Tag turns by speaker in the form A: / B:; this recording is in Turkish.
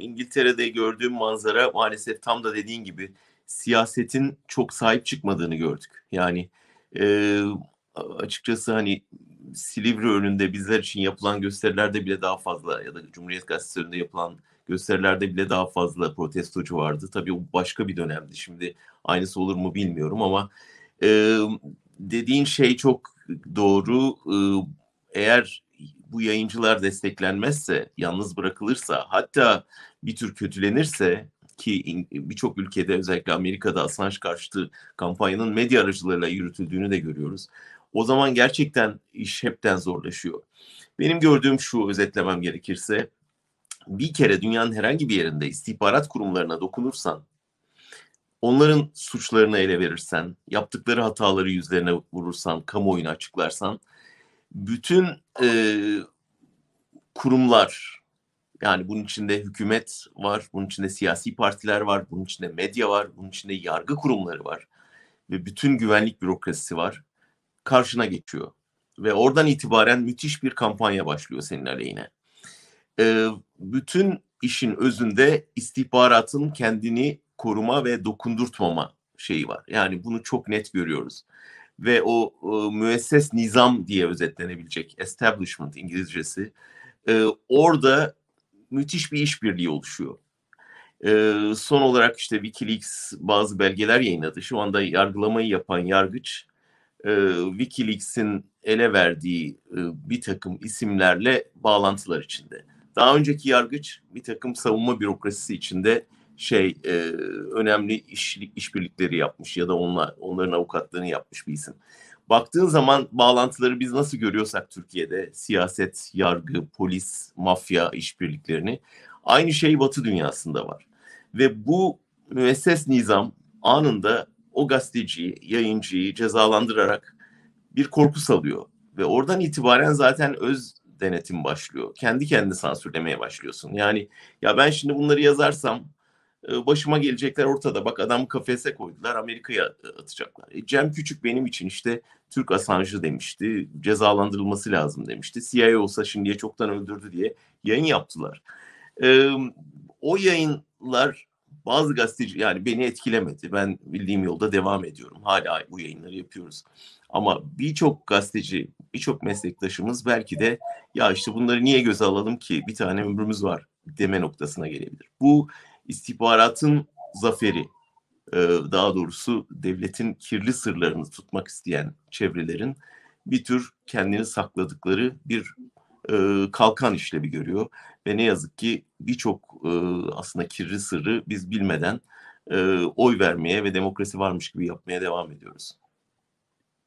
A: İngiltere'de gördüğüm manzara maalesef tam da dediğin gibi siyasetin çok sahip çıkmadığını gördük. Yani e, açıkçası hani Silivri önünde bizler için yapılan gösterilerde bile daha fazla ya da Cumhuriyet Gazetesi önünde yapılan gösterilerde bile daha fazla protestocu vardı. Tabii o başka bir dönemdi. Şimdi aynısı olur mu bilmiyorum ama e, dediğin şey çok doğru. E, eğer bu yayıncılar desteklenmezse, yalnız bırakılırsa, hatta bir tür kötülenirse ki birçok ülkede özellikle Amerika'da Assange karşıtı kampanyanın medya aracılığıyla yürütüldüğünü de görüyoruz. O zaman gerçekten iş hepten zorlaşıyor. Benim gördüğüm şu özetlemem gerekirse bir kere dünyanın herhangi bir yerinde istihbarat kurumlarına dokunursan, onların suçlarını ele verirsen, yaptıkları hataları yüzlerine vurursan, kamuoyuna açıklarsan bütün e, kurumlar yani bunun içinde hükümet var, bunun içinde siyasi partiler var, bunun içinde medya var, bunun içinde yargı kurumları var ve bütün güvenlik bürokrasisi var. Karşına geçiyor ve oradan itibaren müthiş bir kampanya başlıyor senin aleyhine. Ee, bütün işin özünde istihbaratın kendini koruma ve dokundurtmama şeyi var. Yani bunu çok net görüyoruz ve o e, müesses nizam diye özetlenebilecek establishment İngilizcesi e, orada müthiş bir işbirliği oluşuyor. E, son olarak işte WikiLeaks bazı belgeler yayınladı. Şu anda yargılamayı yapan yargıç e, WikiLeaks'in ele verdiği e, bir takım isimlerle bağlantılar içinde. Daha önceki yargıç bir takım savunma bürokrasisi içinde şey e, önemli işlik işbirlikleri yapmış ya da onlar onların avukatlığını yapmış bir isim. Baktığın zaman bağlantıları biz nasıl görüyorsak Türkiye'de siyaset, yargı, polis, mafya işbirliklerini aynı şey Batı dünyasında var. Ve bu müesses nizam anında o gazeteciyi, yayıncıyı cezalandırarak bir korku salıyor. Ve oradan itibaren zaten öz denetim başlıyor. Kendi kendini sansürlemeye başlıyorsun. Yani ya ben şimdi bunları yazarsam başıma gelecekler ortada. Bak adamı kafese koydular Amerika'ya atacaklar. E, Cem Küçük benim için işte Türk Assange'ı demişti. Cezalandırılması lazım demişti. CIA olsa şimdiye çoktan öldürdü diye yayın yaptılar. E, o yayınlar bazı gazeteci yani beni etkilemedi. Ben bildiğim yolda devam ediyorum. Hala bu yayınları yapıyoruz. Ama birçok gazeteci, birçok meslektaşımız belki de ya işte bunları niye göze alalım ki bir tane ömrümüz var deme noktasına gelebilir. Bu istihbaratın zaferi e, daha doğrusu devletin kirli sırlarını tutmak isteyen çevrelerin bir tür kendini sakladıkları bir e, kalkan işlevi görüyor ve ne yazık ki birçok e, aslında kirli sırrı biz bilmeden oy vermeye ve demokrasi varmış gibi yapmaya devam ediyoruz.